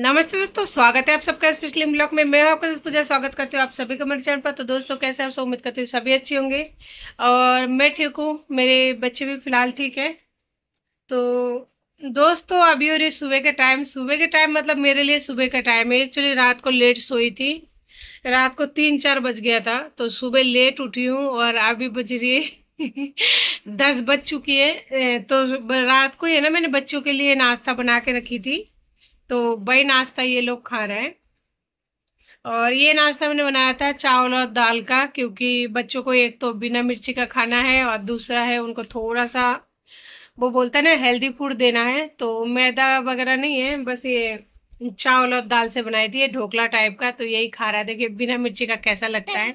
नमस्ते दोस्तों स्वागत है आप सबका इस ब्लॉग में मैं आपका पूजा स्वागत करती हूँ आप सभी का मेरे चैनल पर तो दोस्तों कैसे आप सब उम्मीद करती हूँ सभी अच्छे होंगे और मैं ठीक हूँ मेरे बच्चे भी फिलहाल ठीक है तो दोस्तों अभी हो रही सुबह के टाइम सुबह के टाइम मतलब मेरे लिए सुबह का टाइम है एक्चुअली रात को लेट सोई थी रात को तीन चार बज गया था तो सुबह लेट उठी हूँ और अभी बज रही है दस बज चुकी है तो रात को है ना मैंने बच्चों के लिए नाश्ता बना के रखी थी तो वही नाश्ता ये लोग खा रहे हैं और ये नाश्ता मैंने बनाया था चावल और दाल का क्योंकि बच्चों को एक तो बिना मिर्ची का खाना है और दूसरा है उनको थोड़ा सा वो बोलता है ना हेल्दी फूड देना है तो मैदा वगैरह नहीं है बस ये चावल और दाल से बनाई थी ये ढोकला टाइप का तो यही खा रहा है देखिए बिना मिर्ची का कैसा लगता है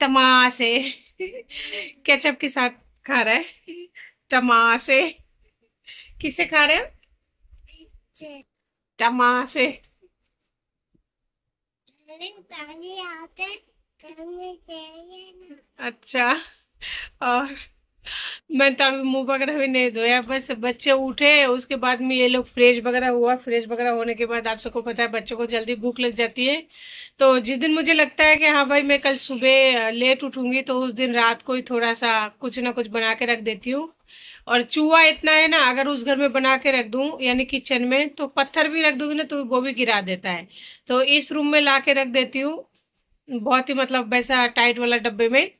तमाशे केचप के साथ खा रहा है टमाशे किसे खा रहे हो पानी आते चाहिए ना अच्छा और मैं तो अभी मुंह वगैरह भी नहीं धोया बस बच्चे उठे उसके बाद में ये लोग फ्रेश वगैरह हुआ फ्रेश वगैरह होने के बाद आप सबको पता है बच्चों को जल्दी भूख लग जाती है तो जिस दिन मुझे लगता है कि हाँ भाई मैं कल सुबह लेट उठूंगी तो उस दिन रात को ही थोड़ा सा कुछ ना कुछ बना के रख देती हूँ और चूहा इतना है ना अगर उस घर में बना के रख दूँ यानी किचन में तो पत्थर भी रख दूंगी ना तो वो भी गिरा देता है तो इस रूम में ला के रख देती हूँ बहुत ही मतलब वैसा टाइट वाला डब्बे में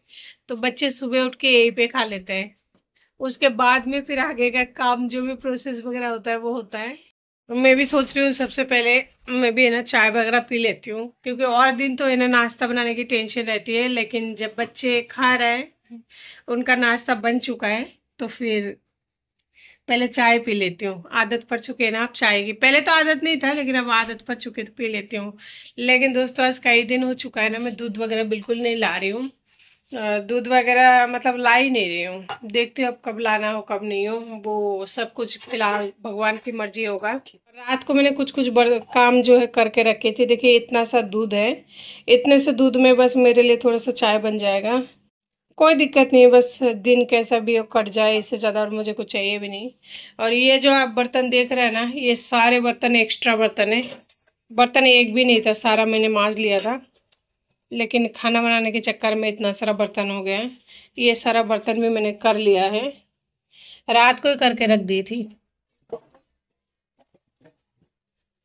तो बच्चे सुबह उठ के यहीं पे खा लेते हैं उसके बाद में फिर आगे का काम जो भी प्रोसेस वगैरह होता है वो होता है मैं भी सोच रही हूँ सबसे पहले मैं भी है ना चाय वगैरह पी लेती हूँ क्योंकि और दिन तो है ना नाश्ता बनाने की टेंशन रहती है लेकिन जब बच्चे खा रहे हैं उनका नाश्ता बन चुका है तो फिर पहले चाय पी लेती हूँ आदत पड़ चुके है ना अब चाय की पहले तो आदत नहीं था लेकिन अब आदत पड़ चुके तो पी लेती हूँ लेकिन दोस्तों आज कई दिन हो चुका है ना मैं दूध वगैरह बिल्कुल नहीं ला रही हूँ दूध वगैरह मतलब ला ही नहीं रही हूँ देखते हो अब कब लाना हो कब नहीं हो वो सब कुछ फिलहाल भगवान की मर्जी होगा रात को मैंने कुछ कुछ काम जो है करके रखे थे देखिए इतना सा दूध है इतने से दूध में बस मेरे लिए थोड़ा सा चाय बन जाएगा कोई दिक्कत नहीं है बस दिन कैसा भी हो कट जाए इससे ज़्यादा और मुझे कुछ चाहिए भी नहीं और ये जो आप बर्तन देख रहे हैं ना ये सारे बर्तन एक्स्ट्रा बर्तन है बर्तन एक भी नहीं था सारा मैंने माज लिया था लेकिन खाना बनाने के चक्कर में इतना सारा बर्तन हो गया ये सारा बर्तन भी मैंने कर लिया है रात को ही करके रख दी थी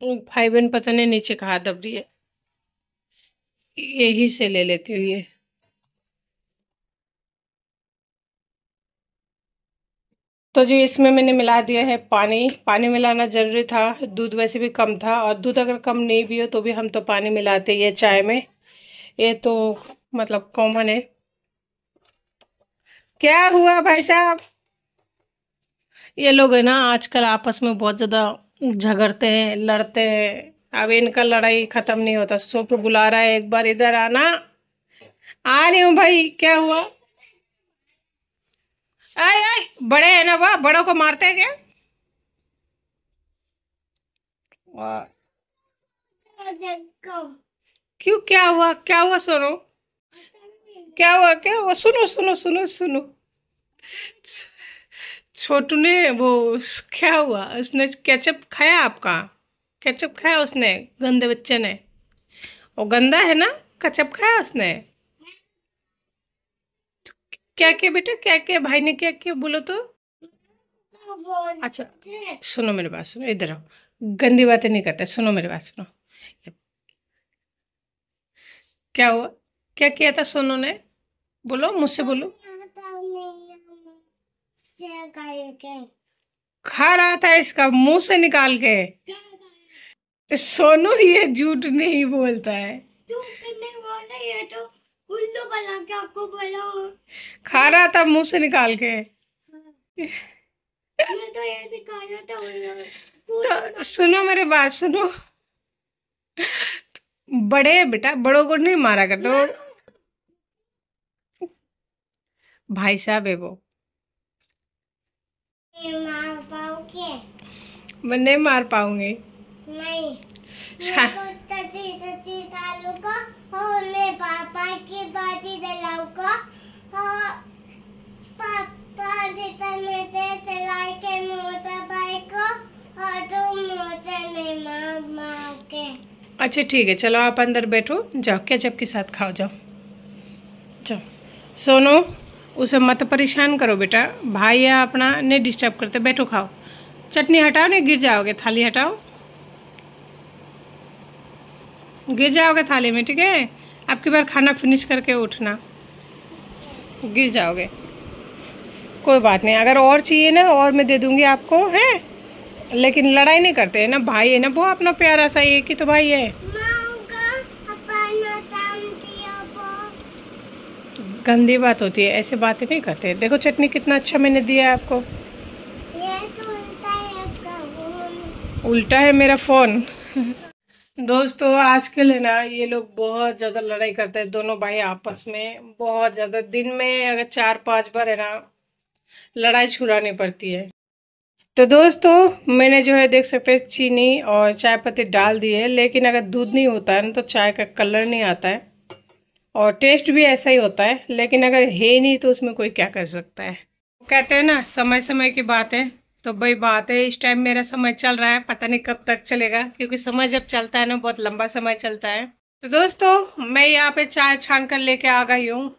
भाई बहन पता नहीं नीचे कहा दब रही है यही से ले लेती हूँ ये तो जी इसमें मैंने मिला दिया है पानी पानी मिलाना ज़रूरी था दूध वैसे भी कम था और दूध अगर कम नहीं भी हो तो भी हम तो पानी मिलाते ही है चाय में ये तो मतलब कॉमन है क्या हुआ भाई साहब ये लोग है ना आजकल आपस में बहुत ज़्यादा झगड़ते हैं लड़ते हैं अब इनका लड़ाई ख़त्म नहीं होता सुप्र बुला रहा है एक बार इधर आना आ रही हूँ भाई क्या हुआ आए आए बड़े है ना वाह बड़ों को मारते हैं क्या वाह क्यों क्या हुआ क्या हुआ सुनो क्या हुआ क्या हुआ सुनो सुनो सुनो सुनो छोटू ने वो क्या हुआ उसने केचप खाया आपका केचप खाया उसने गंदे बच्चे ने वो गंदा है ना केचप खाया उसने तो क्या किया बेटा क्या क्या भाई ने क्या किया बोलो तो अच्छा सुनो मेरे बात सुनो इधर आओ गंदी बातें नहीं करते सुनो मेरे बात सुनो क्या हुआ क्या किया था सोनू ने बोलो मुझसे बोलो खा रहा था इसका मुंह से निकाल के तो सोनू ये झूठ नहीं बोलता है नहीं तो आपको बोलो खा रहा था मुंह से निकाल के तो सुनो मेरे बात सुनो बड़े बेटा बड़ों को नहीं मारा कर तो भाई साहब है वो मैं नहीं मार पाऊंगी नहीं तो के मोटर बाइक को और तुम नहीं मार मार के अच्छा ठीक है चलो आप अंदर बैठो जाओ क्या जब के साथ खाओ जाओ जाओ सोनो उसे मत परेशान करो बेटा भाई या अपना नहीं डिस्टर्ब करते बैठो खाओ चटनी हटाओ नहीं गिर जाओगे थाली हटाओ गिर जाओगे थाली में ठीक है आपकी बार खाना फिनिश करके उठना गिर जाओगे कोई बात नहीं अगर और चाहिए ना और मैं दे दूँगी आपको है लेकिन लड़ाई नहीं करते है ना भाई है ना वो अपना प्यारा सा एक ही तो भाई है गंदी बात होती है ऐसे बातें नहीं करते देखो चटनी कितना अच्छा मैंने दिया है आपको तो उल्टा, है उल्टा है मेरा फ़ोन दोस्तों आजकल है ना ये लोग बहुत ज़्यादा लड़ाई करते हैं दोनों भाई आपस में बहुत ज़्यादा दिन में अगर चार पांच बार है ना लड़ाई छुड़ानी पड़ती है तो दोस्तों मैंने जो है देख सकते हैं चीनी और चाय पत्ती डाल दी है लेकिन अगर दूध नहीं होता है ना तो चाय का कलर नहीं आता है और टेस्ट भी ऐसा ही होता है लेकिन अगर है नहीं तो उसमें कोई क्या कर सकता है कहते हैं ना समय समय की बात है तो भाई बात है इस टाइम मेरा समय चल रहा है पता नहीं कब तक चलेगा क्योंकि समय जब चलता है ना बहुत लंबा समय चलता है तो दोस्तों मैं यहाँ पे चाय छान कर लेके आ गई हूँ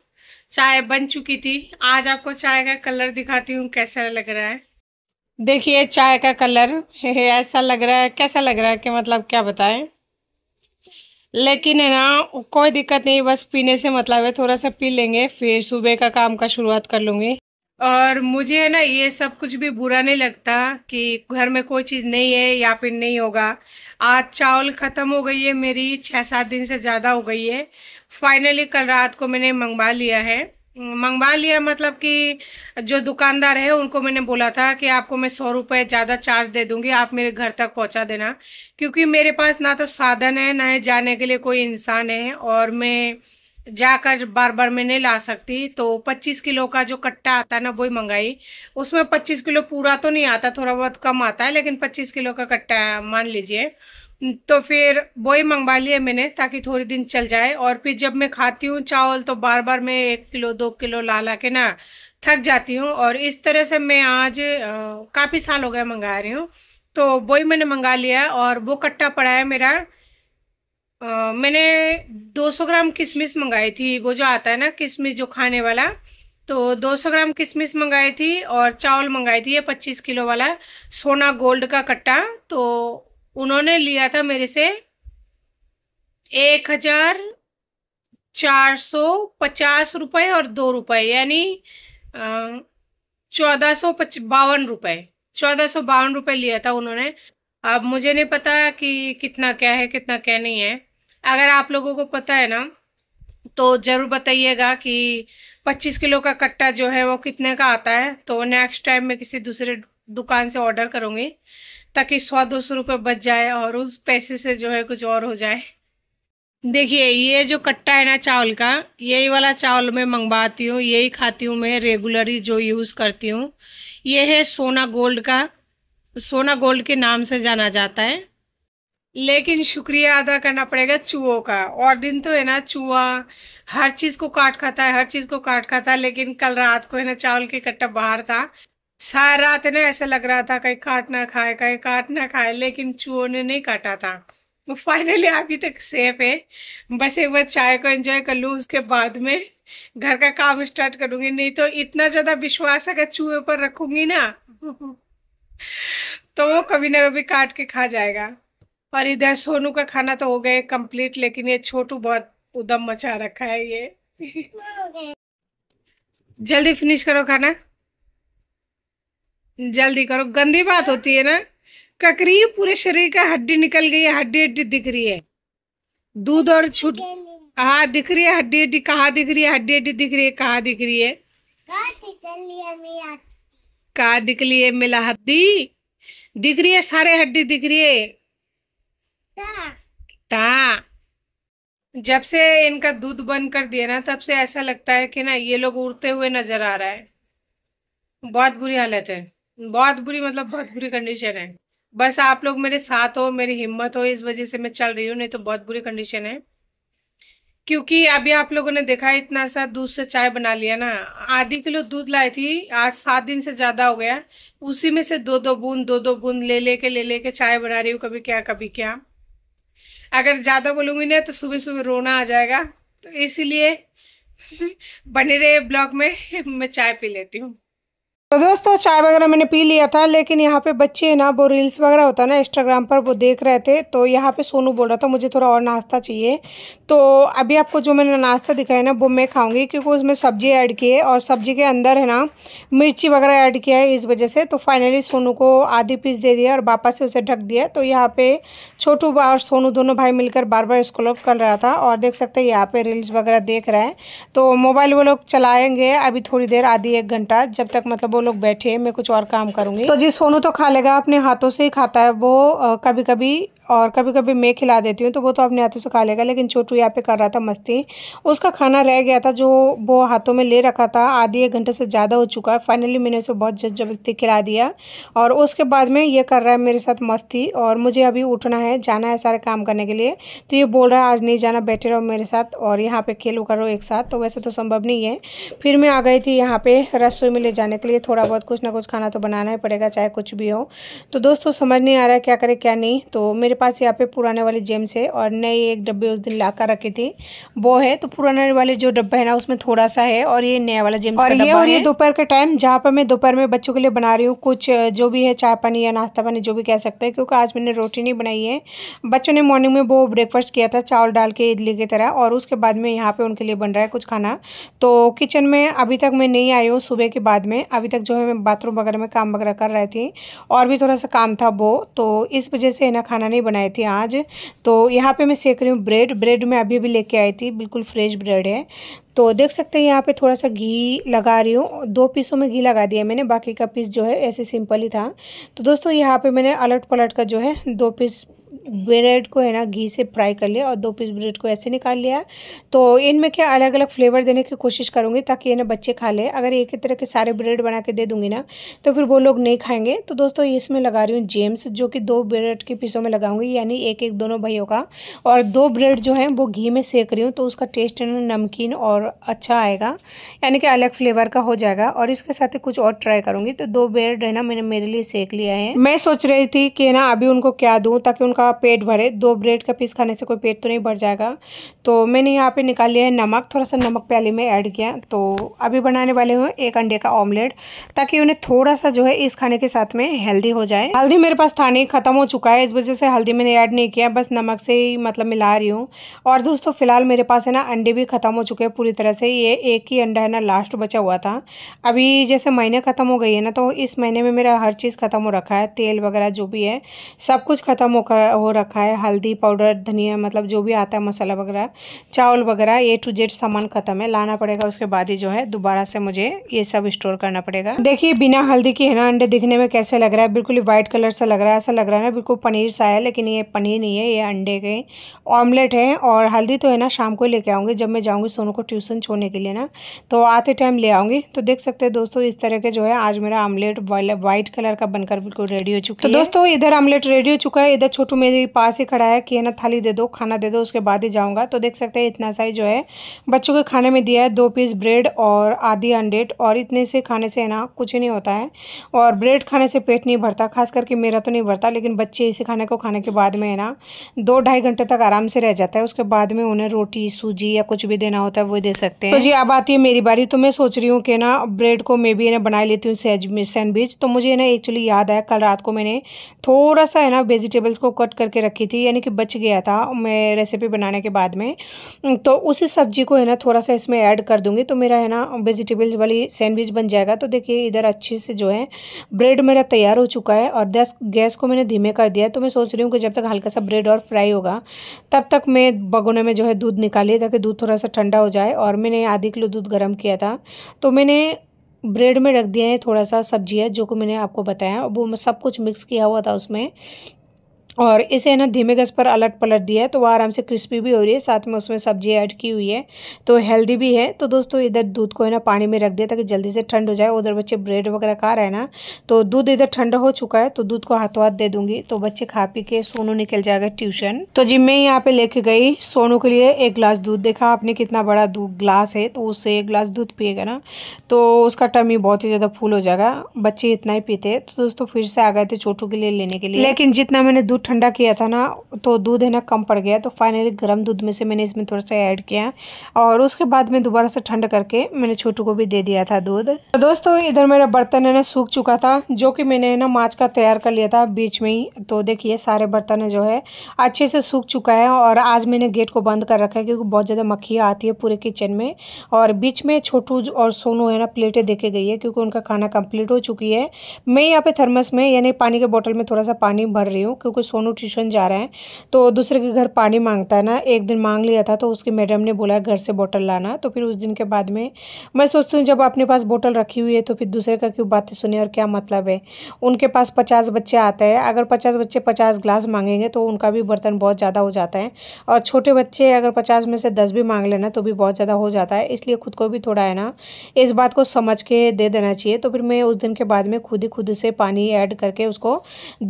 चाय बन चुकी थी आज आपको चाय का कलर दिखाती हूँ कैसा लग रहा है देखिए चाय का कलर ऐसा लग रहा है कैसा लग रहा है कि मतलब क्या बताएं लेकिन है ना कोई दिक्कत नहीं बस पीने से मतलब है थोड़ा सा पी लेंगे फिर सुबह का काम का शुरुआत कर लूँगी और मुझे है ना ये सब कुछ भी बुरा नहीं लगता कि घर में कोई चीज़ नहीं है या फिर नहीं होगा आज चावल ख़त्म हो गई है मेरी छः सात दिन से ज़्यादा हो गई है फाइनली कल रात को मैंने मंगवा लिया है मंगवा लिया मतलब कि जो दुकानदार है उनको मैंने बोला था कि आपको मैं सौ रुपये ज़्यादा चार्ज दे दूंगी आप मेरे घर तक पहुंचा देना क्योंकि मेरे पास ना तो साधन है ना है जाने के लिए कोई इंसान है और मैं जाकर बार बार मैं नहीं ला सकती तो पच्चीस किलो का जो कट्टा आता है ना वही मंगाई उसमें पच्चीस किलो पूरा तो नहीं आता थोड़ा बहुत कम आता है लेकिन पच्चीस किलो का कट्टा मान लीजिए तो फिर वो ही मंगवा लिए मैंने ताकि थोड़े दिन चल जाए और फिर जब मैं खाती हूँ चावल तो बार बार मैं एक किलो दो किलो ला ला के ना थक जाती हूँ और इस तरह से मैं आज काफ़ी साल हो गए मंगा रही हूँ तो वो ही मैंने मंगा लिया और वो कट्टा पड़ा है मेरा आ, मैंने 200 ग्राम किशमिश मंगाई थी वो जो आता है ना किशमिश जो खाने वाला तो 200 ग्राम किशमिश मंगाई थी और चावल मंगाई थी ये 25 किलो वाला सोना गोल्ड का कट्टा तो उन्होंने लिया था मेरे से एक हजार चार सौ पचास रुपये और दो रुपये यानी चौदह सौ बावन रुपये चौदह सौ बावन रुपये लिया था उन्होंने अब मुझे नहीं पता कि कितना क्या है कितना क्या नहीं है अगर आप लोगों को पता है ना तो ज़रूर बताइएगा कि 25 किलो का कट्टा जो है वो कितने का आता है तो नेक्स्ट टाइम मैं किसी दूसरे दुकान से ऑर्डर करूँगी ताकि सौ दो सौ रुपये बच जाए और उस पैसे से जो है कुछ और हो जाए देखिए ये जो कट्टा है ना चावल का यही वाला चावल मैं मंगवाती हूँ यही खाती हूँ मैं रेगुलरली जो यूज़ करती हूँ ये है सोना गोल्ड का सोना गोल्ड के नाम से जाना जाता है लेकिन शुक्रिया अदा करना पड़ेगा चूहों का और दिन तो है ना चूहा हर चीज़ को काट खाता है हर चीज़ को काट खाता है लेकिन कल रात को है ना चावल के कट्टा बाहर था सारा रात ना ऐसा लग रहा था कहीं काट ना खाए कहीं काट ना खाए लेकिन चूहों ने नहीं काटा था वो फाइनली अभी तक सेफ है बस एक बार चाय को एंजॉय कर लूँ उसके बाद में घर का काम स्टार्ट करूंगी नहीं तो इतना ज्यादा विश्वास अगर चूहे पर रखूंगी ना तो वो कभी ना कभी काट के खा जाएगा और इधर सोनू का खाना तो हो गया कंप्लीट लेकिन ये छोटू बहुत उदम मचा रखा है ये जल्दी फिनिश करो खाना जल्दी करो गंदी बात होती है ना ककरी पूरे शरीर का हड्डी निकल गई है हड्डी हड्डी दिख रही है दूध और छुट हाँ दिख रही है हड्डी हड्डी कहाँ दिख रही है हड्डी हड्डी दिख रही है कहाँ दिख रही है कहा दिख रही है मिला हड्डी दिख रही है सारे हड्डी दिख रही है ता जब से इनका दूध बंद कर दिया ना तब से ऐसा लगता है कि ना ये लोग उड़ते हुए नजर आ रहा है बहुत बुरी हालत है बहुत बुरी मतलब बहुत बुरी कंडीशन है बस आप लोग मेरे साथ हो मेरी हिम्मत हो इस वजह से मैं चल रही हूँ नहीं तो बहुत बुरी कंडीशन है क्योंकि अभी आप लोगों ने देखा इतना सा दूध से चाय बना लिया ना आधी किलो दूध लाई थी आज सात दिन से ज्यादा हो गया उसी में से दो दो बूंद दो दो बूंद ले लेके ले लेके चाय बना रही हूँ कभी क्या कभी क्या अगर ज्यादा बोलूंगी ना तो सुबह सुबह रोना आ जाएगा तो इसीलिए बने रहे ब्लॉग में मैं चाय पी लेती हूँ तो दोस्तों चाय वगैरह मैंने पी लिया था लेकिन यहाँ पे बच्चे हैं ना वो रील्स वगैरह होता है ना इंस्टाग्राम पर वो देख रहे थे तो यहाँ पे सोनू बोल रहा था मुझे थोड़ा और नाश्ता चाहिए तो अभी आपको जो मैंने नाश्ता दिखाया ना वो मैं खाऊंगी क्योंकि उसमें सब्जी ऐड की है और सब्जी के अंदर है ना मिर्ची वगैरह ऐड किया है इस वजह से तो फाइनली सोनू को आधी पीस दे दिया और वापस से उसे ढक दिया तो यहाँ पे छोटू और सोनू दोनों भाई मिलकर बार बार इसको लोग कर रहा था और देख सकते हैं यहाँ पर रील्स वगैरह देख रहे हैं तो मोबाइल वो लोग चलाएँगे अभी थोड़ी देर आधी एक घंटा जब तक मतलब लोग बैठे हैं मैं कुछ और काम करूंगी तो जी सोनू तो खा लेगा अपने हाथों से ही खाता है वो कभी कभी और कभी कभी मैं खिला देती हूँ तो वो तो अपने हाथों से खा लेगा लेकिन छोटू यहाँ पे कर रहा था मस्ती उसका खाना रह गया था जो वो हाथों में ले रखा था आधे एक घंटे से ज़्यादा हो चुका है फाइनली मैंने उसे बहुत जबरदस्ती खिला दिया और उसके बाद में ये कर रहा है मेरे साथ मस्ती और मुझे अभी उठना है जाना है सारे काम करने के लिए तो ये बोल रहा है आज नहीं जाना बैठे रहो मेरे साथ और यहाँ पर खेलो करो एक साथ तो वैसे तो संभव नहीं है फिर मैं आ गई थी यहाँ पर रसोई में ले जाने के लिए थोड़ा बहुत कुछ ना कुछ खाना तो बनाना ही पड़ेगा चाहे कुछ भी हो तो दोस्तों समझ नहीं आ रहा है क्या करे क्या नहीं तो मेरे पास यहाँ पे पुराने वाले जेम्स है और नए एक डब्बे उस दिन ला कर रखे थे वो है तो पुराने वाले जो डब्बा है ना उसमें थोड़ा सा है और ये नया वाला जेम्स और ये और ये दोपहर का टाइम जहाँ पर मैं दोपहर में बच्चों के लिए बना रही हूँ कुछ जो भी है चाय पानी या नाश्ता पानी जो भी कह सकते हैं क्योंकि आज मैंने रोटी नहीं बनाई है बच्चों ने मॉर्निंग में वो ब्रेकफास्ट किया था चावल डाल के इडली की तरह और उसके बाद में यहाँ पर उनके लिए बन रहा है कुछ खाना तो किचन में अभी तक मैं नहीं आई हूँ सुबह के बाद में अभी तक जो है मैं बाथरूम वगैरह में काम वगैरह कर रही थी और भी थोड़ा सा काम था वो तो इस वजह से है ना खाना नहीं बनाए थे आज तो यहाँ पे मैं सेक रही हूँ ब्रेड ब्रेड मैं अभी भी लेके आई थी बिल्कुल फ्रेश ब्रेड है तो देख सकते हैं यहाँ पे थोड़ा सा घी लगा रही हूँ दो पीसों में घी लगा दिया मैंने बाकी का पीस जो है ऐसे सिंपल ही था तो दोस्तों यहाँ पे मैंने अलट पलट का जो है दो पीस ब्रेड को है ना घी से फ्राई कर लिया और दो पीस ब्रेड को ऐसे निकाल लिया तो इनमें क्या अलग अलग फ्लेवर देने की कोशिश करूँगी ताकि ये ना बच्चे खा लें अगर एक ही तरह के सारे ब्रेड बना के दे दूँगी ना तो फिर वो लोग नहीं खाएंगे तो दोस्तों इसमें लगा रही हूँ जेम्स जो कि दो ब्रेड के पीसों में लगाऊंगी यानी एक एक दोनों भाइयों का और दो ब्रेड जो है वो घी में सेक रही हूँ तो उसका टेस्ट है ना नमकीन और अच्छा आएगा यानी कि अलग फ्लेवर का हो जाएगा और इसके साथ ही कुछ और ट्राई करूँगी तो दो ब्रेड है ना मैंने मेरे लिए सेक लिया है मैं सोच रही थी कि ना अभी उनको क्या दूँ ताकि उनका का पेट भरे दो ब्रेड का पीस खाने से कोई पेट तो नहीं भर जाएगा तो मैंने यहाँ पे निकाल लिया है नमक थोड़ा सा नमक प्याली में ऐड किया तो अभी बनाने वाले हूँ एक अंडे का ऑमलेट ताकि उन्हें थोड़ा सा जो है इस खाने के साथ में हेल्दी हो जाए हल्दी मेरे पास था ख़त्म हो चुका है इस वजह से हल्दी मैंने ऐड नहीं किया बस नमक से ही मतलब मिला रही हूँ और दोस्तों फ़िलहाल मेरे पास है ना अंडे भी ख़त्म हो चुके हैं पूरी तरह से ये एक ही अंडा है ना लास्ट बचा हुआ था अभी जैसे महीने ख़त्म हो गई है ना तो इस महीने में मेरा हर चीज़ ख़त्म हो रखा है तेल वगैरह जो भी है सब कुछ ख़त्म होकर वगैरह हो रखा है हल्दी पाउडर धनिया मतलब जो भी आता है मसाला वगैरह चावल वगैरह ए टू जेड सामान ख़त्म है लाना पड़ेगा उसके बाद ही जो है दोबारा से मुझे ये सब स्टोर करना पड़ेगा देखिए बिना हल्दी के है ना अंडे दिखने में कैसे लग रहा है बिल्कुल ही कलर सा लग रहा है ऐसा लग रहा है ना बिल्कुल पनीर सा है लेकिन ये पनीर नहीं है ये अंडे के ऑमलेट है और हल्दी तो है ना शाम को लेके आऊँगी जब मैं जाऊँगी सोनू को ट्यूशन छोड़ने के लिए ना तो आते टाइम ले आऊँगी तो देख सकते हैं दोस्तों इस तरह के जो है आज मेरा ऑमलेट वाइट कलर का बनकर बिल्कुल रेडी हो चुका है तो दोस्तों इधर आमलेट रेडी हो चुका है इधर छोटू मेरे पास ही खड़ा है कि है ना थाली दे दो खाना दे दो उसके बाद ही जाऊँगा तो देख सकते हैं इतना ही जो है बच्चों के खाने में दिया है दो पीस ब्रेड और आधी अंडेट और इतने से खाने से ना कुछ ही नहीं होता है और ब्रेड खाने से पेट नहीं भरता खास करके मेरा तो नहीं भरता लेकिन बच्चे इसी खाने को खाने के बाद में है ना दो ढाई घंटे तक आराम से रह जाता है उसके बाद में उन्हें रोटी सूजी या कुछ भी देना होता है वो दे सकते हैं तो जी अब आती है मेरी बारी तो मैं सोच रही हूँ कि ना ब्रेड को मैं भी ना बना लेती हूँ सैंडविच तो मुझे ना एक्चुअली याद आया कल रात को मैंने थोड़ा सा है ना वेजिटेबल्स को कट कट करके रखी थी यानी कि बच गया था मैं रेसिपी बनाने के बाद में तो उस सब्जी को है ना थोड़ा सा इसमें ऐड कर दूँगी तो मेरा है ना वेजिटेबल्स वाली सैंडविच बन जाएगा तो देखिए इधर अच्छे से जो है ब्रेड मेरा तैयार हो चुका है और दस गैस को मैंने धीमे कर दिया तो मैं सोच रही हूँ कि जब तक हल्का सा ब्रेड और फ्राई होगा तब तक मैं बगोने में जो है दूध निकालिए ताकि दूध थोड़ा सा ठंडा हो जाए और मैंने आधी किलो दूध गर्म किया था तो मैंने ब्रेड में रख दिया है थोड़ा सा सब्जी है जो कि मैंने आपको बताया वो सब कुछ मिक्स किया हुआ था उसमें और इसे है ना धीमे गैस पर अलट पलट दिया है तो वो आराम से क्रिस्पी भी हो रही है साथ में उसमें सब्जी ऐड की हुई है तो हेल्दी भी है तो दोस्तों इधर दूध को है ना पानी में रख दिया ताकि जल्दी से ठंड हो जाए उधर बच्चे ब्रेड वगैरह खा रहे हैं ना तो दूध इधर ठंडा हो चुका है तो दूध को हाथों हाथ दे दूंगी तो बच्चे खा पी के सोनू निकल जाएगा ट्यूशन तो जी मैं यहाँ पे लेके गई सोनू के लिए एक ग्लास दूध देखा आपने कितना बड़ा दूध ग्लास है तो उससे एक ग्लास दूध पिएगा ना तो उसका टमी बहुत ही ज़्यादा फूल हो जाएगा बच्चे इतना ही पीते तो दोस्तों फिर से आ गए थे छोटू के लिए लेने के लिए लेकिन जितना मैंने दूध दूध ठंडा किया था ना तो दूध है ना कम पड़ गया तो फाइनली गर्म दूध में से मैंने इसमें थोड़ा सा ऐड किया और उसके बाद में दोबारा से ठंड करके मैंने छोटू को भी दे दिया था दूध तो दोस्तों इधर मेरा बर्तन है ना सूख चुका था जो कि मैंने ना माच का तैयार कर लिया था बीच में ही तो देखिए सारे बर्तन जो है अच्छे से सूख चुका है और आज मैंने गेट को बंद कर रखा है क्योंकि बहुत ज़्यादा मक्खी आती है पूरे किचन में और बीच में छोटू और सोनू है ना प्लेटें देखे गई है क्योंकि उनका खाना कंप्लीट हो चुकी है मैं यहाँ पे थर्मस में यानी पानी के बॉटल में थोड़ा सा पानी भर रही हूँ क्योंकि सोनू ट्यूशन जा रहे हैं तो दूसरे के घर पानी मांगता है ना एक दिन मांग लिया था तो उसकी मैडम ने बोला घर से बोतल लाना तो फिर उस दिन के बाद में मैं सोचती हूँ जब अपने पास बोतल रखी हुई है तो फिर दूसरे का क्यों बातें सुने और क्या मतलब है उनके पास पचास बच्चे आते हैं अगर पचास बच्चे पचास ग्लास मांगेंगे तो उनका भी बर्तन बहुत ज़्यादा हो जाता है और छोटे बच्चे अगर पचास में से दस भी मांग लेना तो भी बहुत ज़्यादा हो जाता है इसलिए खुद को भी थोड़ा है ना इस बात को समझ के दे देना चाहिए तो फिर मैं उस दिन के बाद में खुद ही खुद से पानी ऐड करके उसको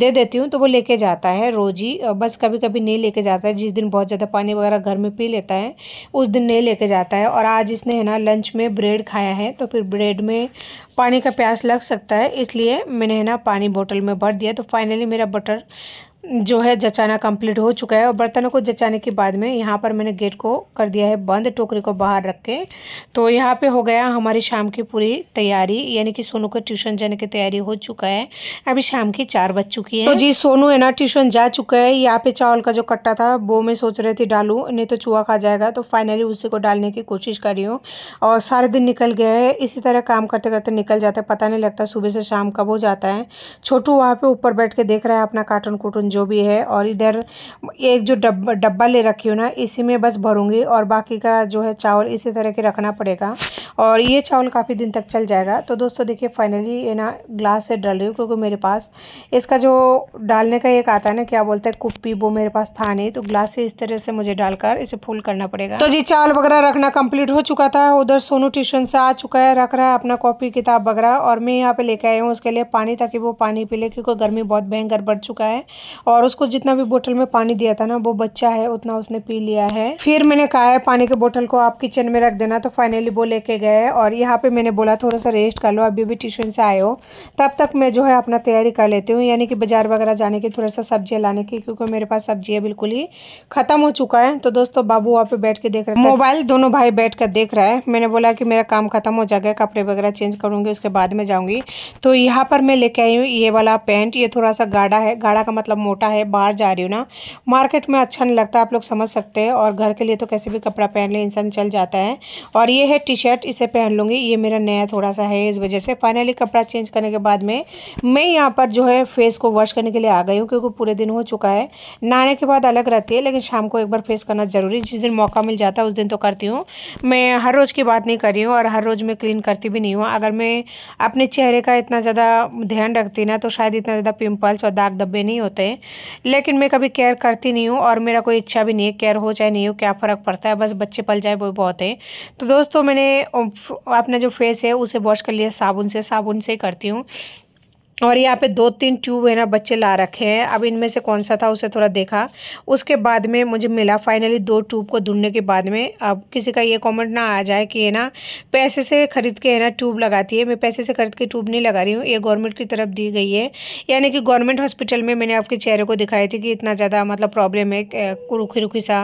दे देती हूँ तो वो लेके जाता है है रोज ही बस कभी कभी नहीं लेके जाता है जिस दिन बहुत ज़्यादा पानी वगैरह घर में पी लेता है उस दिन नहीं लेके जाता है और आज इसने है ना लंच में ब्रेड खाया है तो फिर ब्रेड में पानी का प्यास लग सकता है इसलिए मैंने है ना पानी बोतल में भर दिया तो फाइनली मेरा बटर जो है जचाना कंप्लीट हो चुका है और बर्तनों को जचाने के बाद में यहाँ पर मैंने गेट को कर दिया है बंद टोकरी को बाहर रख के तो यहाँ पे हो गया हमारी शाम की पूरी तैयारी यानी कि सोनू को ट्यूशन जाने की तैयारी हो चुका है अभी शाम की चार बज चुकी है तो जी सोनू है ना ट्यूशन जा चुका है यहाँ पे चावल का जो कट्टा था वो मैं सोच रही थी डालूँ नहीं तो चूहा खा जाएगा तो फाइनली उसी को डालने की कोशिश कर रही हूँ और सारे दिन निकल गया है इसी तरह काम करते करते निकल जाता है पता नहीं लगता सुबह से शाम कब हो जाता है छोटू वहाँ पर ऊपर बैठ के देख रहा है अपना कार्टून कूटून जो भी है और इधर एक जो डब्बा डब्बा ले रखी हो ना इसी में बस भरूँगी और बाकी का जो है चावल इसी तरह के रखना पड़ेगा और ये चावल काफ़ी दिन तक चल जाएगा तो दोस्तों देखिए फाइनली ये ना ग्लास से डाल रही हूँ क्योंकि मेरे पास इसका जो डालने का एक आता है ना क्या बोलते हैं कुप्पी वो मेरे पास था नहीं तो ग्लास से इस तरह से मुझे डालकर इसे फुल करना पड़ेगा तो जी चावल वगैरह रखना कम्प्लीट हो चुका था उधर सोनू ट्यूशन से आ चुका है रख रहा है अपना कॉपी किताब वगैरह और मैं यहाँ पे लेके आया हूँ उसके लिए पानी ताकि वो पानी पी ले क्योंकि गर्मी बहुत भयंकर बढ़ चुका है और उसको जितना भी बोतल में पानी दिया था ना वो बच्चा है उतना उसने पी लिया है फिर मैंने कहा है पानी के बोतल को आप किचन में रख देना तो फाइनली वो लेके गए और यहाँ पे मैंने बोला थोड़ा सा रेस्ट कर लो अभी भी ट्यूशन से आए हो तब तक मैं जो है अपना तैयारी कर लेती हूँ यानी कि बाज़ार वगैरह जाने की थोड़ा सा सब्जियाँ लाने की क्योंकि मेरे पास सब्जियाँ बिल्कुल ही ख़त्म हो चुका है तो दोस्तों बाबू वहाँ पे बैठ के देख रहे मोबाइल दोनों भाई बैठ कर देख रहा है मैंने बोला कि मेरा काम ख़त्म हो जाएगा कपड़े वगैरह चेंज करूँगी उसके बाद में जाऊँगी तो यहाँ पर मैं लेके आई हूँ ये वाला पैंट ये थोड़ा सा गाढ़ा है गाढ़ा का मतलब मोटा है बाहर जा रही हूँ ना मार्केट में अच्छा नहीं लगता आप लोग समझ सकते हैं और घर के लिए तो कैसे भी कपड़ा पहन ले इंसान चल जाता है और ये है टी शर्ट इसे पहन लूँगी ये मेरा नया थोड़ा सा है इस वजह से फाइनली कपड़ा चेंज करने के बाद में मैं यहाँ पर जो है फेस को वॉश करने के लिए आ गई हूँ क्योंकि पूरे दिन हो चुका है नहाने के बाद अलग रहती है लेकिन शाम को एक बार फेस करना ज़रूरी जिस दिन मौका मिल जाता है उस दिन तो करती हूँ मैं हर रोज़ की बात नहीं कर रही हूँ और हर रोज़ मैं क्लीन करती भी नहीं हूँ अगर मैं अपने चेहरे का इतना ज़्यादा ध्यान रखती ना तो शायद इतना ज़्यादा पिंपल्स और दाग धब्बे नहीं होते हैं लेकिन मैं कभी केयर करती नहीं हूँ और मेरा कोई इच्छा भी नहीं है केयर हो चाहे नहीं हो क्या फ़र्क पड़ता है बस बच्चे पल जाए वो बहुत है तो दोस्तों मैंने अपना जो फेस है उसे वॉश कर लिया साबुन से साबुन से करती हूँ और यहाँ पे दो तीन ट्यूब है ना बच्चे ला रखे हैं अब इनमें से कौन सा था उसे थोड़ा देखा उसके बाद में मुझे मिला फाइनली दो ट्यूब को ढूंढने के बाद में अब किसी का ये कमेंट ना आ जाए कि है ना पैसे से ख़रीद के है ना ट्यूब लगाती है मैं पैसे से ख़रीद के ट्यूब नहीं लगा रही हूँ ये गवर्नमेंट की तरफ दी गई है यानी कि गवर्नमेंट हॉस्पिटल में मैंने आपके चेहरे को दिखाई थी कि इतना ज़्यादा मतलब प्रॉब्लम है रुखी रुखी सा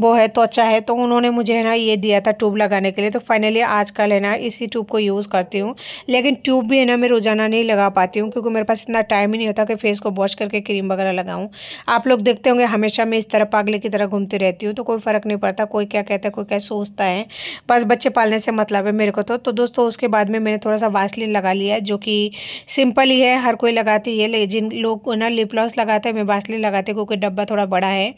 वो है त्वचा है तो उन्होंने मुझे है ना ये दिया था ट्यूब लगाने के लिए तो फाइनली आजकल है ना इसी ट्यूब को यूज़ करती हूँ लेकिन ट्यूब भी है ना मैं रोज़ाना नहीं लगा पाती हूँ हूँ क्योंकि मेरे पास इतना टाइम ही नहीं होता कि फेस को वॉश करके क्रीम वगैरह लगाऊँ आप लोग देखते होंगे हमेशा मैं इस तरह पागले की तरह घूमती रहती हूँ तो कोई फ़र्क नहीं पड़ता कोई क्या कहता है कोई क्या सोचता है बस बच्चे पालने से मतलब है मेरे को तो, तो दोस्तों उसके बाद में मैंने थोड़ा सा वासलिन लगा लिया जो कि सिंपल ही है हर कोई लगाती है ले जिन लोग ना लिप ग्लॉस लगाते हैं मैं वासलिन लगाती हूँ क्योंकि डब्बा थोड़ा बड़ा है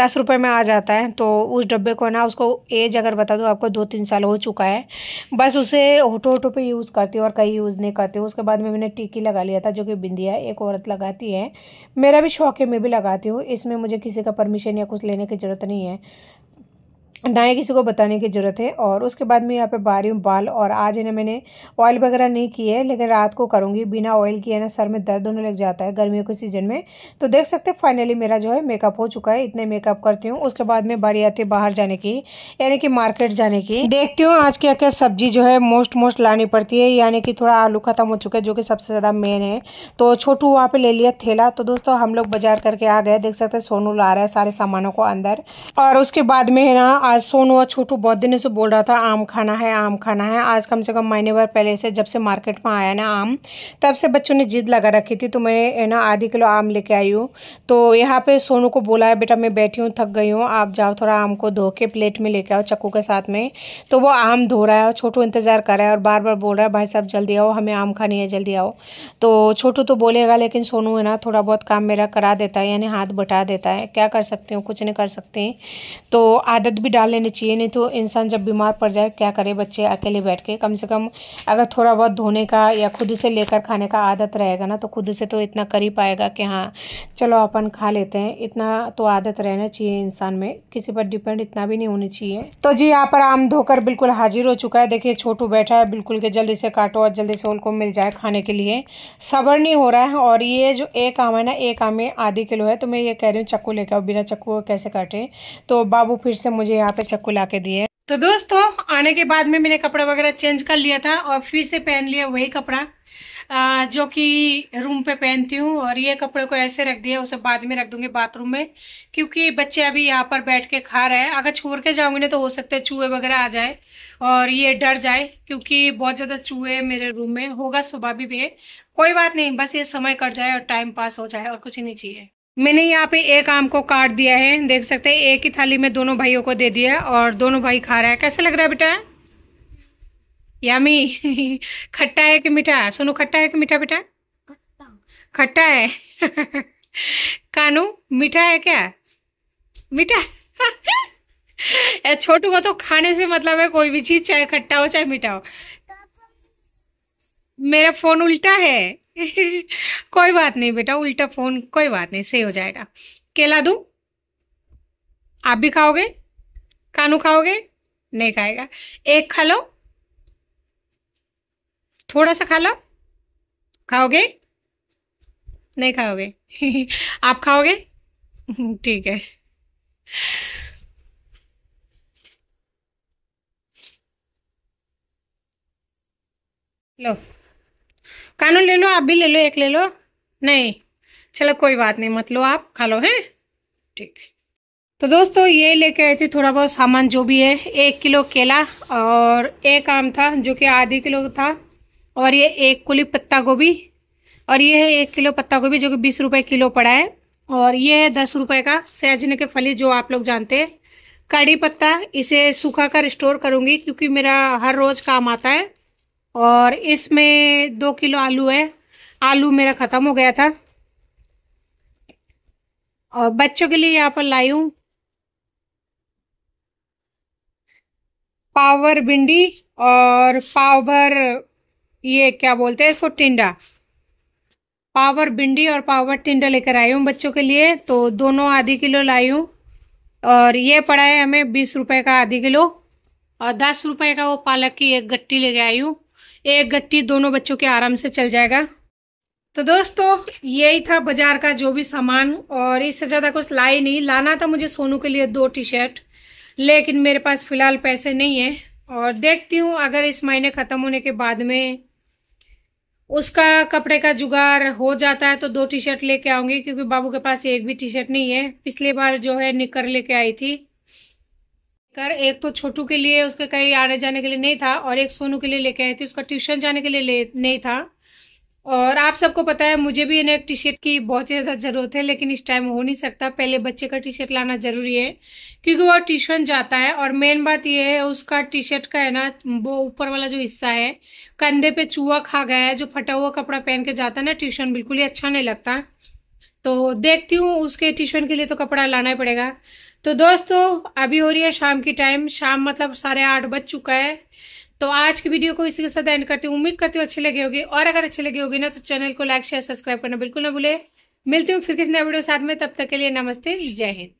दस रुपये में आ जाता है तो उस डब्बे को ना उसको एज अगर बता दो आपको दो तीन साल हो चुका है बस उसे होटो होटो पे यूज़ करती हूँ और कहीं यूज़ नहीं करती उसके बाद में मैंने टीकी लगा लगा लिया था जो कि बिंदिया एक औरत लगाती है मेरा भी शौक है मैं भी लगाती हूँ इसमें मुझे किसी का परमिशन या कुछ लेने की ज़रूरत नहीं है ना ही किसी को बताने की ज़रूरत है और उसके बाद मैं यहाँ पे बारी हूँ बाल और आज है ना मैंने ऑयल वगैरह नहीं की है लेकिन रात को करूँगी बिना ऑयल किए ना सर में दर्द होने लग जाता है गर्मियों के सीज़न में तो देख सकते हैं फाइनली मेरा जो है मेकअप हो चुका है इतने मेकअप करती हूँ उसके बाद में बारी आती है बाहर जाने की यानी कि मार्केट जाने की देखती हूँ आज क्या क्या सब्जी जो है मोस्ट मोस्ट लानी पड़ती है यानी कि थोड़ा आलू ख़त्म हो चुका है जो कि सबसे ज़्यादा मेन है तो छोटू वहाँ पर ले लिया थैला तो दोस्तों हम लोग बाजार करके आ गए देख सकते सोनू ला रहा है सारे सामानों को अंदर और उसके बाद में है ना आज सोनू और छोटू बहुत दिनों से बोल रहा था आम खाना है आम खाना है आज कम से कम महीने भर पहले से जब से मार्केट में आया ना आम तब से बच्चों ने जिद लगा रखी थी तो मैं ना आधी किलो आम लेके आई हूँ तो यहाँ पे सोनू को बोला है बेटा मैं बैठी हूँ थक गई हूँ आप जाओ थोड़ा आम को धो के प्लेट में लेके आओ चक्कू के साथ में तो वो आम धो रहा है और छोटू इंतज़ार कर रहा है और बार बार बोल रहा है भाई साहब जल्दी आओ हमें आम खानी है जल्दी आओ तो छोटू तो बोलेगा लेकिन सोनू है ना थोड़ा बहुत काम मेरा करा देता है यानी हाथ बटा देता है क्या कर सकती हूँ कुछ नहीं कर सकती तो आदत भी डाल लेने चाहिए नहीं तो इंसान जब बीमार पड़ जाए क्या करे बच्चे अकेले बैठ के कम से कम अगर थोड़ा बहुत धोने का या खुद से लेकर खाने का आदत रहेगा ना तो खुद से तो इतना कर ही पाएगा कि हाँ चलो अपन खा लेते हैं इतना तो आदत रहना चाहिए इंसान में किसी पर डिपेंड इतना भी नहीं होनी चाहिए तो जी यहाँ पर आम धोकर बिल्कुल हाजिर हो चुका है देखिए छोटू बैठा है बिल्कुल के जल्दी से काटो और जल्दी से उनको मिल जाए खाने के लिए सबर नहीं हो रहा है और ये जो एक आम है ना एक आम में आधी किलो है तो मैं ये कह रही हूँ चक्कू लेकर बिना चक्कू कैसे काटे तो बाबू फिर से मुझे यहाँ यहाँ पे चक्कू ला दिए तो दोस्तों आने के बाद में मैंने कपड़ा वगैरह चेंज कर लिया था और फिर से पहन लिया वही कपड़ा जो कि रूम पे पहनती हूँ और ये कपड़े को ऐसे रख दिया उसे बाद में रख दूंगी बाथरूम में क्योंकि बच्चे अभी यहाँ पर बैठ के खा रहे हैं अगर छोड़ के जाऊंगी ना तो हो सकता है चूहे वगैरह आ जाए और ये डर जाए क्योंकि बहुत ज़्यादा चूहे मेरे रूम में होगा सुबह भी भी कोई बात नहीं बस ये समय कट जाए और टाइम पास हो जाए और कुछ ही नहीं चाहिए मैंने यहाँ पे एक आम को काट दिया है देख सकते हैं एक ही थाली में दोनों भाइयों को दे दिया और दोनों भाई खा रहा है कैसे लग रहा है बेटा यामी खट्टा है कि मीठा सुनो खट्टा है कि मीठा बेटा खट्टा है कानू मीठा है क्या मीठा छोटू का तो खाने से मतलब है कोई भी चीज चाहे खट्टा हो चाहे मीठा हो तो- मेरा फोन उल्टा है कोई बात नहीं बेटा उल्टा फोन कोई बात नहीं सही हो जाएगा केला दू आप भी खाओगे कानू खाओगे नहीं खाएगा एक खा लो थोड़ा सा खा लो खाओगे नहीं खाओगे आप खाओगे ठीक है लो कानून ले लो आप भी ले लो एक ले लो नहीं चलो कोई बात नहीं मत लो आप खा लो हैं ठीक तो दोस्तों ये लेके आई थी थोड़ा बहुत सामान जो भी है एक किलो केला और एक आम था जो कि आधी किलो था और ये एक कुली पत्ता गोभी और ये है एक किलो पत्ता गोभी जो कि बीस रुपये किलो पड़ा है और ये है दस रुपये का सहजने के फली जो आप लोग जानते हैं कड़ी पत्ता इसे सूखा कर स्टोर करूँगी क्योंकि मेरा हर रोज़ काम आता है और इसमें दो किलो आलू है आलू मेरा ख़त्म हो गया था और बच्चों के लिए यहाँ पर लाई हूँ पावर भिंडी और पावर ये क्या बोलते हैं इसको टिंडा पावर भिंडी और पावर टिंडा लेकर आई हूँ बच्चों के लिए तो दोनों आधी किलो लाई हूँ और ये पड़ा है हमें बीस रुपए का आधी किलो और दस रुपए का वो पालक की एक गट्टी लेके आई हूँ एक गट्टी दोनों बच्चों के आराम से चल जाएगा तो दोस्तों यही था बाजार का जो भी सामान और इससे ज़्यादा कुछ लाई नहीं लाना था मुझे सोनू के लिए दो टी शर्ट लेकिन मेरे पास फ़िलहाल पैसे नहीं है और देखती हूँ अगर इस महीने ख़त्म होने के बाद में उसका कपड़े का जुगाड़ हो जाता है तो दो टी शर्ट लेके आऊँगी क्योंकि बाबू के पास एक भी टी शर्ट नहीं है पिछले बार जो है निकर लेके आई थी कर एक तो छोटू के लिए उसके कहीं आने जाने के लिए नहीं था और एक सोनू के लिए लेके आई थी उसका ट्यूशन जाने के लिए ले नहीं था और आप सबको पता है मुझे भी इन्हें एक टी शर्ट की बहुत ही ज़्यादा ज़रूरत है लेकिन इस टाइम हो नहीं सकता पहले बच्चे का टी शर्ट लाना ज़रूरी है क्योंकि वह ट्यूशन जाता है और मेन बात ये है उसका टी शर्ट का है ना वो ऊपर वाला जो हिस्सा है कंधे पे चूहा खा गया है जो फटा हुआ कपड़ा पहन के जाता है ना ट्यूशन बिल्कुल ही अच्छा नहीं लगता तो देखती हूँ उसके ट्यूशन के लिए तो कपड़ा लाना ही पड़ेगा तो दोस्तों अभी हो रही है शाम की टाइम शाम मतलब साढ़े आठ बज चुका है तो आज की वीडियो को इसी के साथ एंड करती हूँ उम्मीद करती हूँ अच्छी लगी होगी और अगर अच्छी लगी होगी ना तो चैनल को लाइक शेयर सब्सक्राइब करना बिल्कुल ना भूले मिलती हूँ फिर किसी नए वीडियो साथ में तब तक के लिए नमस्ते जय हिंद